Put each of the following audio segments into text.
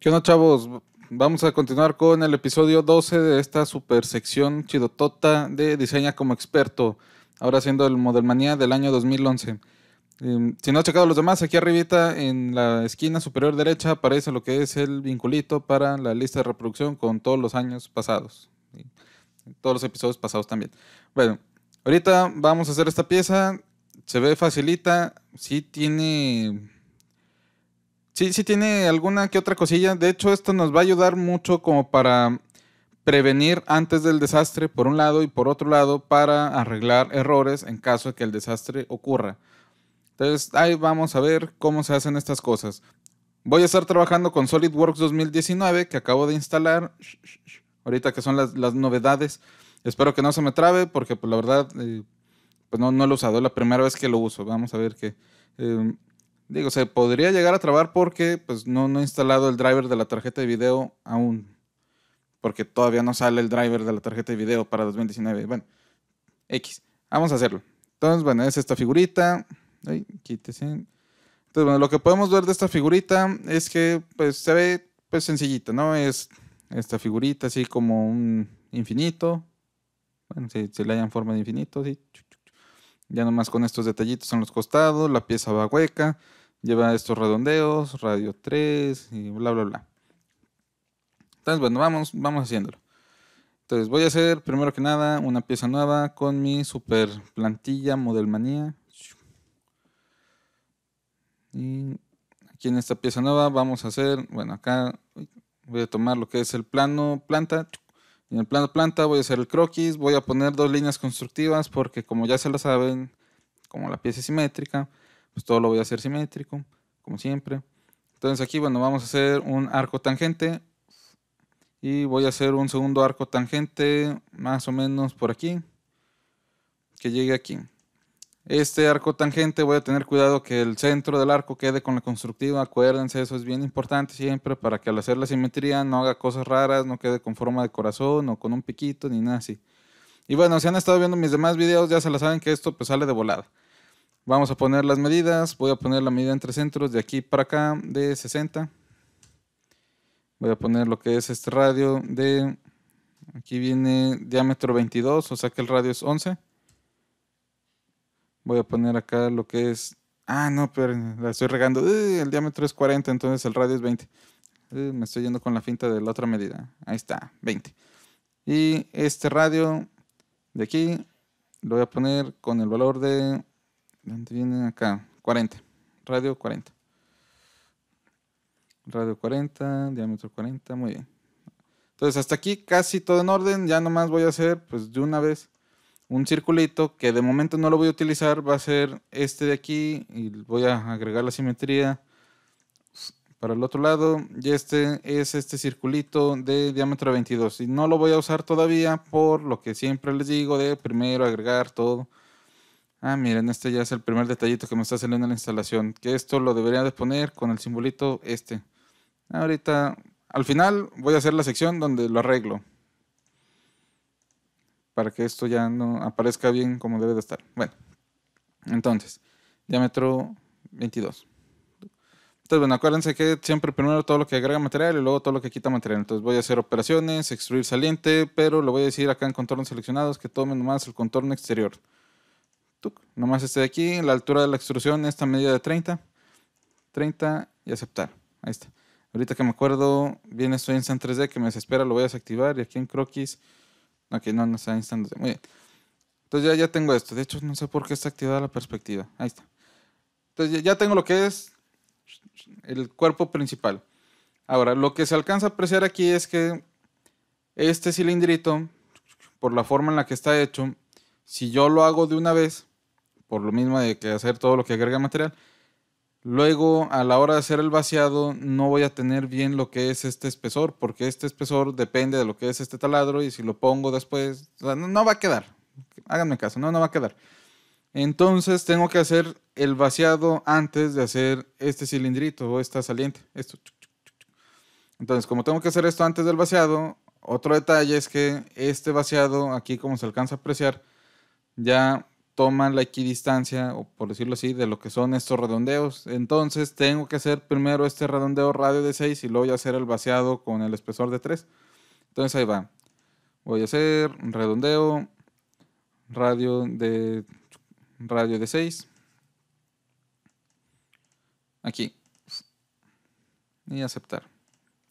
¿Qué onda, chavos? Vamos a continuar con el episodio 12 de esta super sección chidotota de Diseña como Experto, ahora siendo el Manía del año 2011. Em, si no has checado los demás, aquí arribita en la esquina superior derecha aparece lo que es el vinculito para la lista de reproducción con todos los años pasados. Todos los episodios pasados también. Bueno, ahorita vamos a hacer esta pieza. Se ve facilita. Sí tiene Sí, sí tiene alguna que otra cosilla. De hecho, esto nos va a ayudar mucho como para prevenir antes del desastre, por un lado, y por otro lado, para arreglar errores en caso de que el desastre ocurra. Entonces, ahí vamos a ver cómo se hacen estas cosas. Voy a estar trabajando con SolidWorks 2019, que acabo de instalar. Ahorita que son las, novedades. Espero que no se me trabe, porque pues, la verdad, eh, pues no, lo he usado. Es la primera vez que lo uso. Vamos a ver qué. Em, Digo, se podría llegar a trabar porque pues, no, no he instalado el driver de la tarjeta de video aún. Porque todavía no sale el driver de la tarjeta de video para 2019. Bueno, X. Vamos a hacerlo. Entonces, bueno, es esta figurita. Ay, quítese. Entonces, bueno, lo que podemos ver de esta figurita es que pues, se ve pues, sencillita, ¿no? Es esta figurita así como un infinito. Bueno, si, se le hayan forma de infinito, sí. Ya nomás con estos detallitos en los costados, la pieza va hueca, lleva estos redondeos, radio 3 y bla, bla, bla. Entonces, bueno, vamos, vamos haciéndolo. Entonces, voy a hacer primero que nada una pieza nueva con mi super plantilla Modelmanía. Y aquí en esta pieza nueva vamos a hacer, bueno, acá voy a tomar lo que es el plano planta en el plano planta voy a hacer el croquis, voy a poner dos líneas constructivas porque como ya se lo saben, como la pieza es simétrica, pues todo lo voy a hacer simétrico, como siempre. Entonces aquí, bueno, vamos a hacer un arco tangente y voy a hacer un segundo arco tangente más o menos por aquí, que llegue aquí este arco tangente voy a tener cuidado que el centro del arco quede con la constructiva, acuérdense, eso es bien importante siempre para que al hacer la simetría no haga cosas raras, no quede con forma de corazón o con un piquito ni nada así. Y bueno, si han estado viendo mis demás videos ya se la saben que esto pues sale de volada. Vamos a poner las medidas, voy a poner la medida entre centros de aquí para acá de 60. Voy a poner lo que es este radio de, aquí viene diámetro 22, o sea que el radio es 11. Voy a poner acá lo que es. Ah, no, pero la estoy regando. Eh, el diámetro es 40, entonces el radio es 20. Eh, me estoy yendo con la finta de la otra medida. Ahí está, 20. Y este radio de aquí lo voy a poner con el valor de. ¿Dónde viene acá? 40. Radio 40. Radio 40, diámetro 40, muy bien. Entonces hasta aquí casi todo en orden, ya nomás voy a hacer pues de una vez un circulito que de momento no lo voy a utilizar, va a ser este de aquí y voy a agregar la simetría para el otro lado y este es este circulito de diámetro 22 y no lo voy a usar todavía por lo que siempre les digo de primero agregar todo. Ah, miren, este ya es el primer detallito que me está saliendo en la instalación, que esto lo debería de poner con el simbolito este. Ahorita, al final voy a hacer la sección donde lo arreglo para que esto ya no aparezca bien como debe de estar. Bueno, entonces, diámetro 22. Entonces, bueno, acuérdense que siempre primero todo lo que agrega material y luego todo lo que quita material. Entonces voy a hacer operaciones, extruir saliente, pero lo voy a decir acá en contornos seleccionados que tome nomás el contorno exterior. nomás este de aquí, la altura de la extrusión, esta medida de 30. 30 y aceptar. Ahí está. Ahorita que me acuerdo, bien estoy en San 3D que me desespera, lo voy a desactivar y aquí en Croquis Aquí no, no está instándose. Muy bien. Entonces ya, ya tengo esto. De hecho, no sé por qué está activada la perspectiva. Ahí está. Entonces ya tengo lo que es el cuerpo principal. Ahora, lo que se alcanza a apreciar aquí es que este cilindrito, por la forma en la que está hecho, si yo lo hago de una vez, por lo mismo de que hacer todo lo que agrega material, Luego, a la hora de hacer el vaciado, no voy a tener bien lo que es este espesor, porque este espesor depende de lo que es este taladro y si lo pongo después, no, no, va a quedar. Háganme caso, no, no va a quedar. Entonces tengo que hacer el vaciado antes de hacer este cilindrito o esta saliente. Esto. Entonces, como tengo que hacer esto antes del vaciado, otro detalle es que este vaciado, aquí como se alcanza a apreciar, ya toma la equidistancia, o por decirlo así, de lo que son estos redondeos. Entonces tengo que hacer primero este redondeo radio de 6 y luego voy a hacer el vaciado con el espesor de 3. Entonces ahí va. Voy a hacer redondeo, radio de, radio de 6. Aquí. Y aceptar.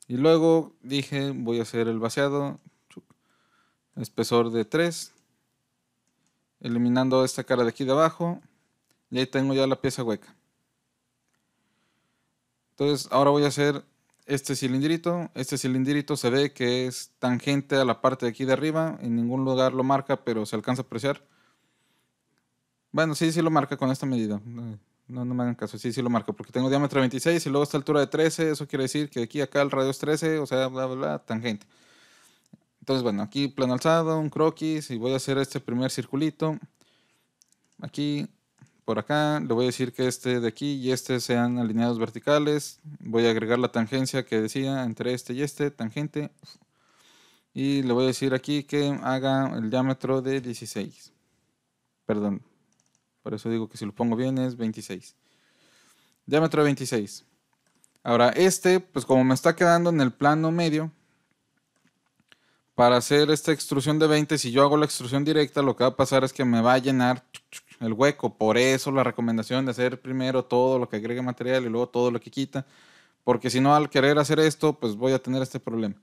Y luego dije, voy a hacer el vaciado, espesor de 3, eliminando esta cara de aquí de abajo. Y ahí tengo ya la pieza hueca. Entonces ahora voy a hacer este cilindrito. Este cilindrito se ve que es tangente a la parte de aquí de arriba. En ningún lugar lo marca, pero se alcanza a apreciar. Bueno, sí, sí lo marca con esta medida. No, no me hagan caso, sí, sí lo marca, porque tengo diámetro 26 y luego esta altura de 13, eso quiere decir que aquí acá el radio es 13, o sea, bla, bla, bla, tangente. Entonces, bueno, aquí plano alzado, un croquis y voy a hacer este primer circulito. Aquí, por acá, le voy a decir que este de aquí y este sean alineados verticales. Voy a agregar la tangencia que decía entre este y este, tangente. Y le voy a decir aquí que haga el diámetro de 16. Perdón, por eso digo que si lo pongo bien es 26. Diámetro de 26. Ahora, este, pues como me está quedando en el plano medio, para hacer esta extrusión de 20, si yo hago la extrusión directa, lo que va a pasar es que me va a llenar el hueco. Por eso la recomendación de hacer primero todo lo que agregue material y luego todo lo que quita. Porque si no, al querer hacer esto, pues voy a tener este problema.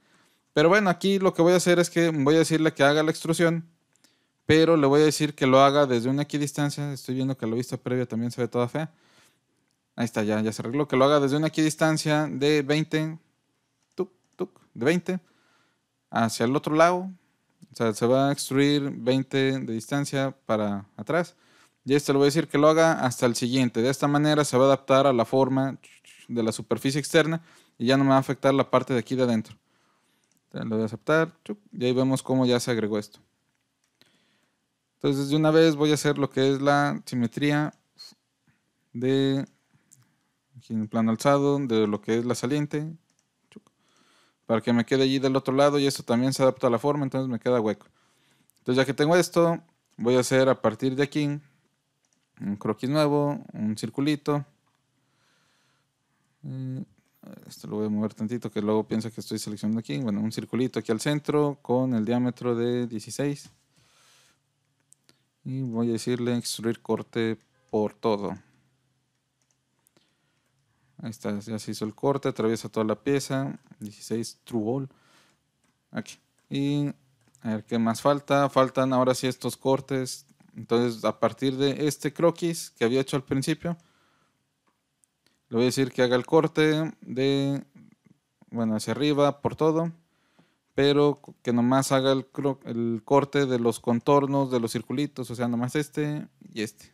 Pero bueno, aquí lo que voy a hacer es que voy a decirle que haga la extrusión, pero le voy a decir que lo haga desde una equidistancia. Estoy viendo que la vista previa también se ve toda fea. Ahí está, ya, ya se arregló. Que lo haga desde una equidistancia de 20. Tuc, tuc, de 20 hacia el otro lado. O sea, se va a extruir 20 de distancia para atrás. Y este le voy a decir que lo haga hasta el siguiente. De esta manera se va a adaptar a la forma de la superficie externa y ya no me va a afectar la parte de aquí de adentro. lo voy a aceptar. Y ahí vemos cómo ya se agregó esto. Entonces de una vez voy a hacer lo que es la simetría de aquí en el plano alzado de lo que es la saliente para que me quede allí del otro lado y esto también se adapta a la forma, entonces me queda hueco. Entonces ya que tengo esto, voy a hacer a partir de aquí un croquis nuevo, un circulito. Eh, esto lo voy a mover tantito que luego piensa que estoy seleccionando aquí. Bueno, un circulito aquí al centro con el diámetro de 16. Y voy a decirle extruir corte por todo. Ahí está, ya se hizo el corte, atraviesa toda la pieza. 16 true all. Aquí. Y a ver qué más falta. Faltan ahora sí estos cortes. Entonces, a partir de este croquis que había hecho al principio, le voy a decir que haga el corte de, bueno, hacia arriba por todo, pero que nomás haga el, el corte de los contornos, de los circulitos, o sea, nomás este y este.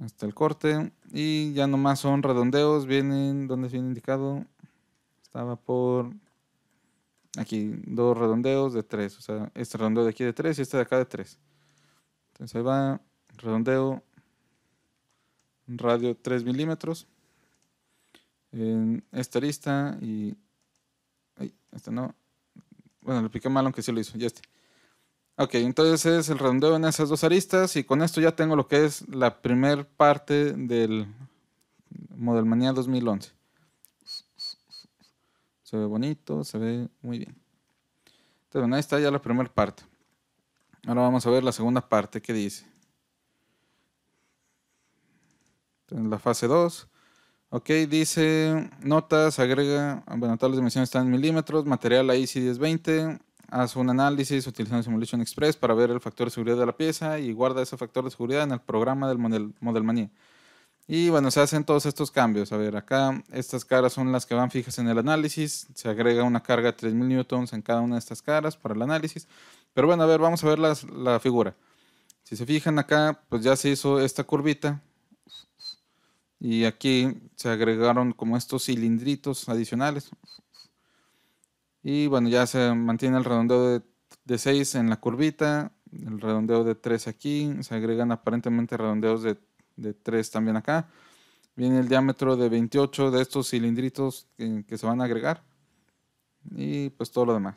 Hasta el corte. Y ya nomás son redondeos. Vienen, donde viene indicado? Estaba por aquí, dos redondeos de tres. O sea, este redondeo de aquí de tres y este de acá de tres. Entonces ahí va, redondeo, radio 3 milímetros. En esta arista, y. Ay, esta no. Bueno, lo piqué mal, aunque sí lo hizo. Ya este. Ok, entonces es el redondeo en esas dos aristas y con esto ya tengo lo que es la primer parte del Modelmanía 2011. Se ve bonito, se ve muy bien. Entonces, bueno, ahí está ya la primera parte. Ahora vamos a ver la segunda parte que dice. Entonces, la fase 2. Ok, dice notas, agrega, bueno, todas las dimensiones están en milímetros, material ahí sí 1020, hace un análisis utilizando Simulation Express para ver el factor de seguridad de la pieza y guarda ese factor de seguridad en el programa del model, model Y bueno, se hacen todos estos cambios. A ver, acá estas caras son las que van fijas en el análisis. Se agrega una carga de 3000 newtons en cada una de estas caras para el análisis. Pero bueno, a ver, vamos a ver la figura. Si se fijan acá, pues ya se hizo esta curvita. Y aquí se agregaron como estos cilindritos adicionales. Y bueno, ya se mantiene el redondeo de 6 en la curvita, el redondeo de 3 aquí, se agregan aparentemente redondeos de, 3 también acá. Viene el diámetro de 28 de estos cilindritos que, que se van a agregar. Y pues todo lo demás.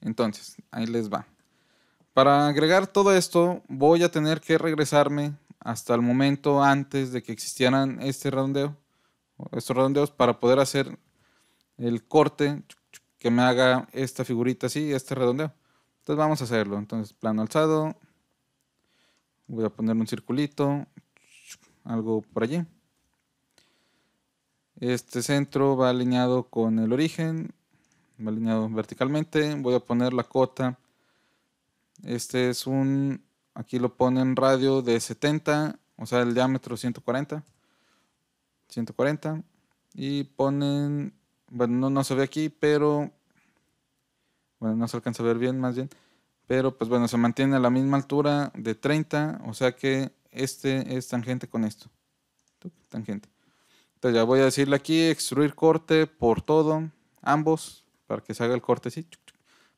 Entonces, ahí les va. Para agregar todo esto, voy a tener que regresarme hasta el momento antes de que existieran este redondeo, estos redondeos, para poder hacer el corte que me haga esta figurita así, este redondeo. Entonces vamos a hacerlo. Entonces plano alzado. Voy a poner un circulito. Algo por allí. Este centro va alineado con el origen. Va alineado verticalmente. Voy a poner la cota. Este es un... Aquí lo ponen radio de 70. O sea, el diámetro 140. 140. Y ponen bueno, no, se ve aquí, pero. Bueno, no se alcanza a ver bien, más bien. Pero pues bueno, se mantiene a la misma altura de 30, o sea que este es tangente con esto. Tangente. Entonces ya voy a decirle aquí, extruir corte por todo, ambos, para que se haga el corte así.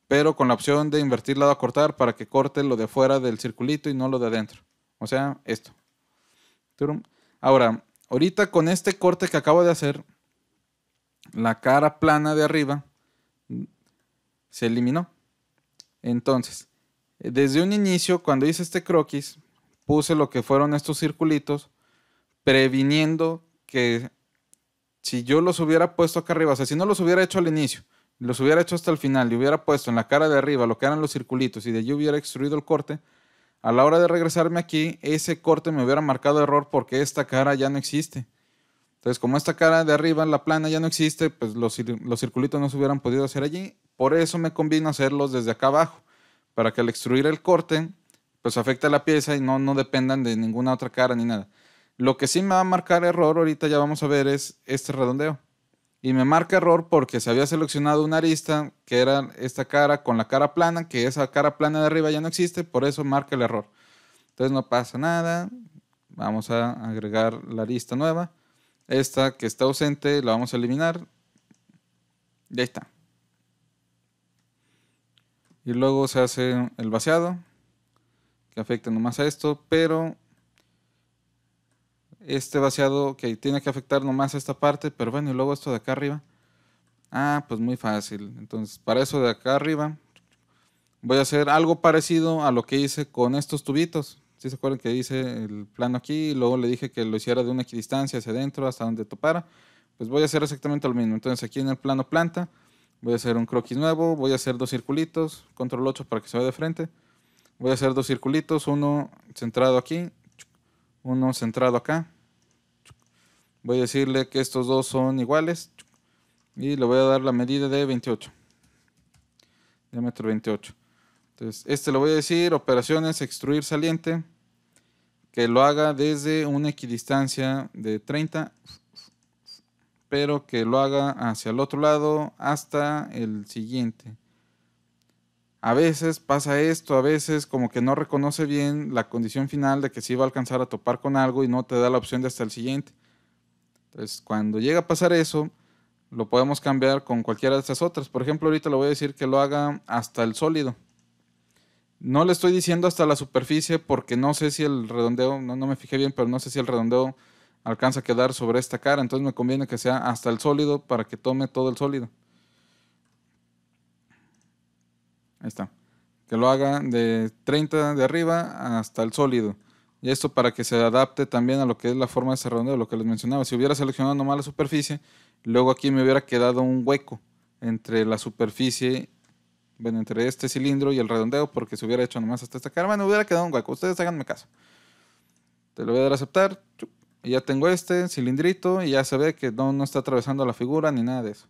Pero con la opción de invertir lado a cortar para que corte lo de afuera del circulito y no lo de adentro. O sea, esto. Ahora, ahorita con este corte que acabo de hacer, la cara plana de arriba se eliminó. Entonces, desde un inicio, cuando hice este croquis, puse lo que fueron estos circulitos, previniendo que si yo los hubiera puesto acá arriba, o sea, si no los hubiera hecho al inicio, los hubiera hecho hasta el final y hubiera puesto en la cara de arriba lo que eran los circulitos y de allí hubiera extruido el corte, a la hora de regresarme aquí, ese corte me hubiera marcado error porque esta cara ya no existe. Entonces, como esta cara de arriba, la plana, ya no existe, pues los, circulitos no se hubieran podido hacer allí. Por eso me conviene hacerlos desde acá abajo, para que al extruir el corte, pues afecte a la pieza y no, no dependan de ninguna otra cara ni nada. Lo que sí me va a marcar error, ahorita ya vamos a ver, es este redondeo. Y me marca error porque se había seleccionado una arista, que era esta cara con la cara plana, que esa cara plana de arriba ya no existe, por eso marca el error. Entonces no pasa nada, vamos a agregar la arista nueva. Esta que está ausente la vamos a eliminar. Ya está. Y luego se hace el vaciado, que afecta nomás a esto, pero este vaciado que tiene que afectar nomás a esta parte, pero bueno, y luego esto de acá arriba. Ah, pues muy fácil. Entonces, para eso de acá arriba, voy a hacer algo parecido a lo que hice con estos tubitos. Si se acuerdan que hice el plano aquí? Luego le dije que lo hiciera de una equidistancia hacia adentro hasta donde topara. Pues voy a hacer exactamente lo mismo. Entonces aquí en el plano planta voy a hacer un croquis nuevo, voy a hacer dos circulitos, control 8 para que se vea de frente. Voy a hacer dos circulitos, uno centrado aquí, uno centrado acá. Voy a decirle que estos dos son iguales y le voy a dar la medida de 28. Diámetro 28. Entonces, este le voy a decir operaciones extruir saliente que lo haga desde una equidistancia de 30, pero que lo haga hacia el otro lado hasta el siguiente. A veces pasa esto, a veces como que no reconoce bien la condición final de que si va a alcanzar a topar con algo y no te da la opción de hasta el siguiente. Entonces, cuando llega a pasar eso, lo podemos cambiar con cualquiera de estas otras. Por ejemplo, ahorita le voy a decir que lo haga hasta el sólido. No le estoy diciendo hasta la superficie porque no sé si el redondeo, no, no me fijé bien, pero no sé si el redondeo alcanza a quedar sobre esta cara. Entonces me conviene que sea hasta el sólido para que tome todo el sólido. Ahí está. Que lo haga de 30 de arriba hasta el sólido. Y esto para que se adapte también a lo que es la forma de ese redondeo, lo que les mencionaba. Si hubiera seleccionado nomás la superficie, luego aquí me hubiera quedado un hueco entre la superficie entre este cilindro y el redondeo, porque si hubiera hecho nomás hasta esta cara, bueno, hubiera quedado un hueco. Ustedes háganme caso. Te lo voy a dar a aceptar. Y ya tengo este cilindrito y ya se ve que no, no está atravesando la figura ni nada de eso.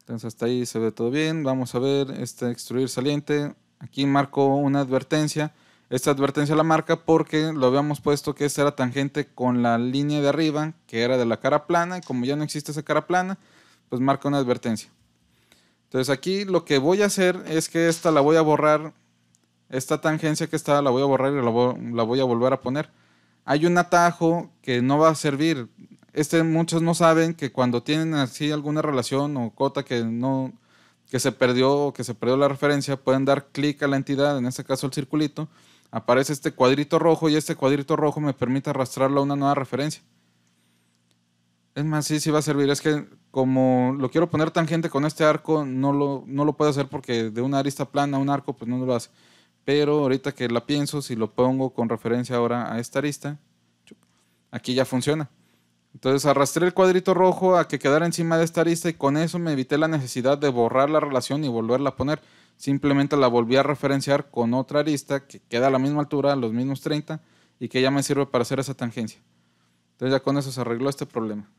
Entonces hasta ahí se ve todo bien. Vamos a ver este extruir saliente. Aquí marco una advertencia. Esta advertencia la marca porque lo habíamos puesto que esta era tangente con la línea de arriba, que era de la cara plana. Y como ya no existe esa cara plana, pues marca una advertencia. Entonces aquí lo que voy a hacer es que esta la voy a borrar, esta tangencia que está la voy a borrar y la voy, a volver a poner. Hay un atajo que no va a servir. Este muchos no saben que cuando tienen así alguna relación o cota que no que se perdió o que se perdió la referencia, pueden dar clic a la entidad, en este caso el circulito, aparece este cuadrito rojo y este cuadrito rojo me permite arrastrarlo a una nueva referencia. Es más, sí, sí va a servir. Es que como lo quiero poner tangente con este arco, no lo, no lo puedo hacer porque de una arista plana a un arco, pues no lo hace. Pero ahorita que la pienso, si lo pongo con referencia ahora a esta arista, aquí ya funciona. Entonces arrastré el cuadrito rojo a que quedara encima de esta arista y con eso me evité la necesidad de borrar la relación y volverla a poner. Simplemente la volví a referenciar con otra arista que queda a la misma altura, a los mismos 30, y que ya me sirve para hacer esa tangencia. Entonces ya con eso se arregló este problema.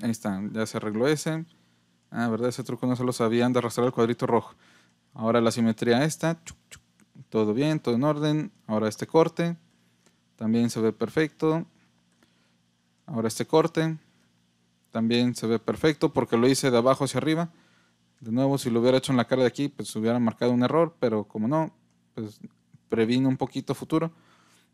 Ahí está, ya se arregló ese. Ah, verdad, ese truco no se lo sabían de arrastrar el cuadrito rojo. Ahora la simetría esta, todo bien, todo en orden. Ahora este corte, también se ve perfecto. Ahora este corte, también se ve perfecto porque lo hice de abajo hacia arriba. De nuevo, si lo hubiera hecho en la cara de aquí, pues hubiera marcado un error, pero como no, pues previno un poquito futuro.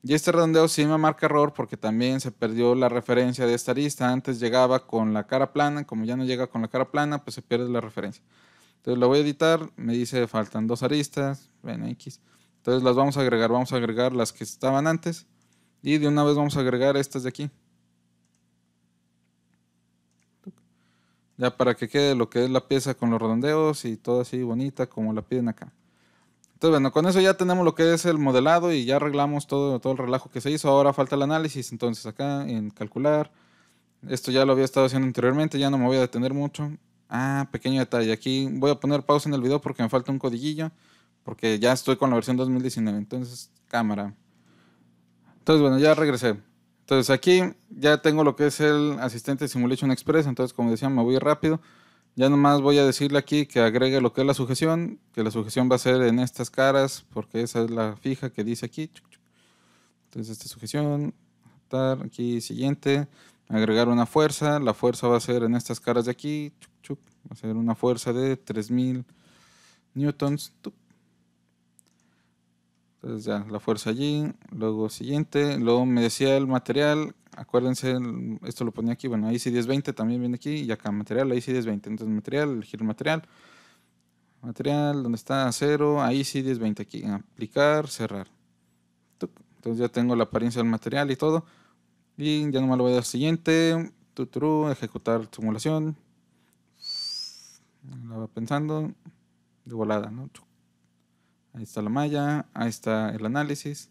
Y este redondeo sí me marca error porque también se perdió la referencia de esta arista. Antes llegaba con la cara plana, como ya no llega con la cara plana, pues se pierde la referencia. Entonces la voy a editar, me dice faltan dos aristas, ven X. Entonces las vamos a agregar, vamos a agregar las que estaban antes y de una vez vamos a agregar estas de aquí. Ya para que quede lo que es la pieza con los redondeos y todo así bonita como la piden acá. Entonces, bueno, con eso ya tenemos lo que es el modelado y ya arreglamos todo, todo el relajo que se hizo. Ahora falta el análisis, entonces acá en calcular. Esto ya lo había estado haciendo anteriormente, ya no me voy a detener mucho. Ah, pequeño detalle. Aquí voy a poner pausa en el video porque me falta un codiguillo, porque ya estoy con la versión 2019. Entonces, cámara. Entonces, bueno, ya regresé. Entonces, aquí ya tengo lo que es el asistente Simulation Express. Entonces, como decía, me voy rápido. Ya nomás voy a decirle aquí que agregue lo que es la sujeción, que la sujeción va a ser en estas caras, porque esa es la fija que dice aquí. Entonces esta sujeción, aquí siguiente, agregar una fuerza, la fuerza va a ser en estas caras de aquí, va a ser una fuerza de 3000 newtons. Entonces ya, la fuerza allí, luego siguiente, luego me decía el material acuérdense, esto lo ponía aquí, bueno, ahí IC1020 también viene aquí y acá material, IC1020, entonces material, elegir material, material, donde está cero, ahí sí 1020 aquí, aplicar, cerrar. Entonces ya tengo la apariencia del material y todo. Y ya no nomás lo voy a dar siguiente, tuturu, ejecutar simulación. La va pensando de volada, ¿no? Ahí está la malla, ahí está el análisis.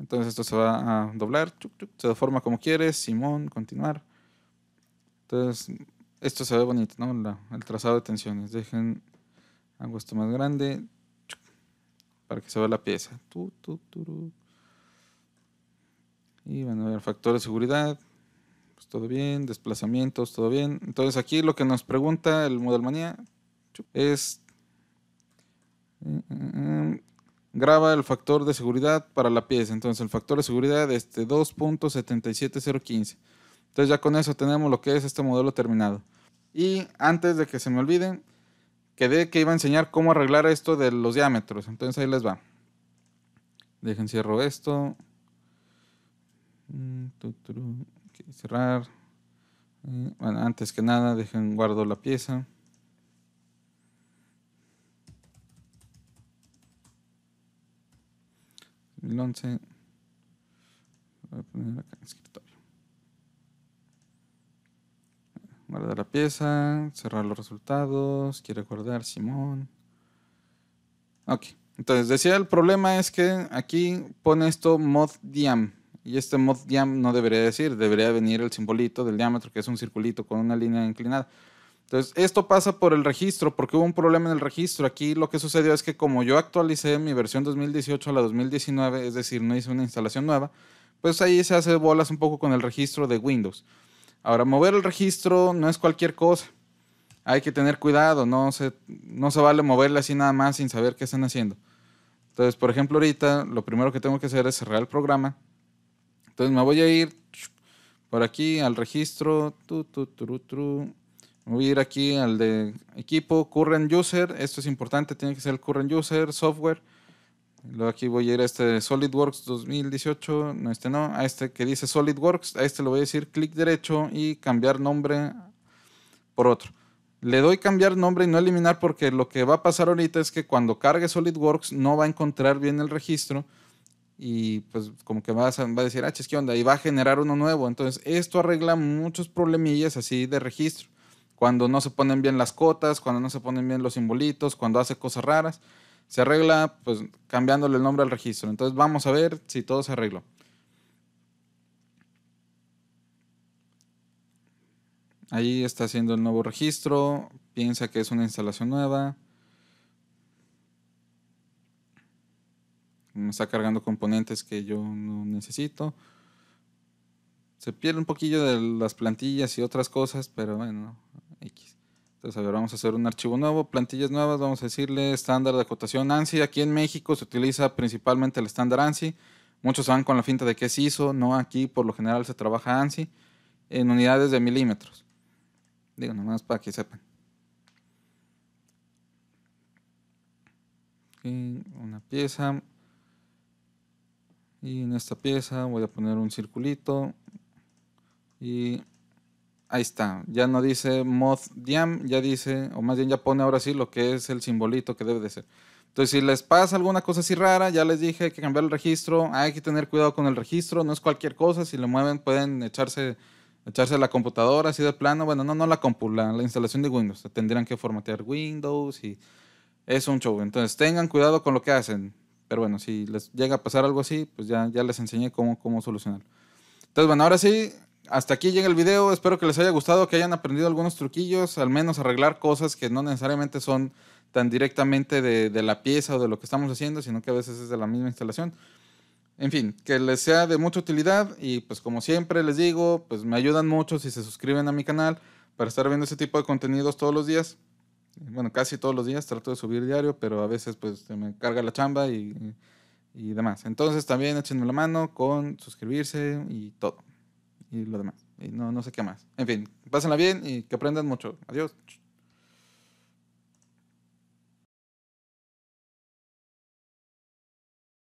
Entonces esto se va a doblar, se deforma como quieres, Simón, continuar. Entonces esto se ve bonito, ¿no? el trazado de tensiones. Dejen, hago esto más grande, para que se vea la pieza. y van a ver factor de seguridad, pues todo bien, desplazamientos, todo bien. Entonces aquí lo que nos pregunta el Manía es... Eh, eh, eh, graba el factor de seguridad para la pieza. Entonces el factor de seguridad es de 2.77015. Entonces ya con eso tenemos lo que es este modelo terminado. Y antes de que se me olviden, quedé que iba a enseñar cómo arreglar esto de los diámetros. Entonces ahí les va. Dejen cierro esto. Mm, cerrar. Eh, antes que nada, dejen guardo la pieza. 2011. Voy a acá en Guardar la pieza, cerrar los resultados, quiere guardar Simón. Ok, entonces decía el problema es que aquí pone esto mod diam y este mod diam no debería decir, debería venir el simbolito del diámetro que es un circulito con una línea inclinada. Entonces, esto pasa por el registro, porque hubo un problema en el registro. Aquí lo que sucedió es que como yo actualicé mi versión 2018 a la 2019, es decir, no hice una instalación nueva, pues ahí se hace bolas un poco con el registro de Windows. Ahora, mover el registro no es cualquier cosa. Hay que tener cuidado, no se, no se vale moverle así nada más sin saber qué están haciendo. Entonces, por ejemplo, ahorita lo primero que tengo que hacer es cerrar el programa. Entonces me voy a ir por aquí al registro. Voy a ir aquí al de equipo, current user. Esto es importante, tiene que ser el current user, software. Luego aquí voy a ir a este SolidWorks 2018, no este no, a este que dice SolidWorks, a este le voy a decir clic derecho y cambiar nombre por otro. Le doy cambiar nombre y no eliminar porque lo que va a pasar ahorita es que cuando cargue SolidWorks no va a encontrar bien el registro y pues como que va a, decir, ah, es que onda? Y va a generar uno nuevo. Entonces esto arregla muchos problemillas así de registro cuando no se ponen bien las cotas, cuando no se ponen bien los simbolitos, cuando hace cosas raras. Se arregla pues cambiándole el nombre al registro. Entonces vamos a ver si todo se arregló. Ahí está haciendo el nuevo registro, piensa que es una instalación nueva. Me está cargando componentes que yo no necesito. Se pierde un poquillo de las plantillas y otras cosas, pero bueno, entonces, a ver, vamos a hacer un archivo nuevo, plantillas nuevas, vamos a decirle estándar de acotación ANSI. Aquí en México se utiliza principalmente el estándar ANSI. Muchos van con la finta de que se hizo, no, aquí por lo general se trabaja ANSI en unidades de milímetros. Digo, nomás para que sepan. una pieza. Y en esta pieza voy a poner un circulito. Y Ahí está, ya no dice mod diam, ya dice, o más bien ya pone ahora sí lo que es el simbolito que debe de ser. Entonces, si les pasa alguna cosa así rara, ya les dije, que cambiar el registro, hay que tener cuidado con el registro, no es cualquier cosa, si lo mueven pueden echarse, echarse la computadora así de plano, bueno, no, no la compu, la, instalación de Windows, tendrían que formatear Windows y es un show. Entonces, tengan cuidado con lo que hacen, pero bueno, si les llega a pasar algo así, pues ya, ya les enseñé cómo, cómo solucionarlo. Entonces, bueno, ahora sí, hasta aquí llega el video. Espero que les haya gustado, que hayan aprendido algunos truquillos, al menos arreglar cosas que no necesariamente son tan directamente de, la pieza o de lo que estamos haciendo, sino que a veces es de la misma instalación. En fin, que les sea de mucha utilidad y pues como siempre les digo, pues me ayudan mucho si se suscriben a mi canal para estar viendo ese tipo de contenidos todos los días. Bueno, casi todos los días trato de subir diario, pero a veces pues se me carga la chamba y, y demás. Entonces también échenme la mano con suscribirse y todo y lo demás. Y no, no sé qué más. En fin, pásenla bien y que aprendan mucho. Adiós.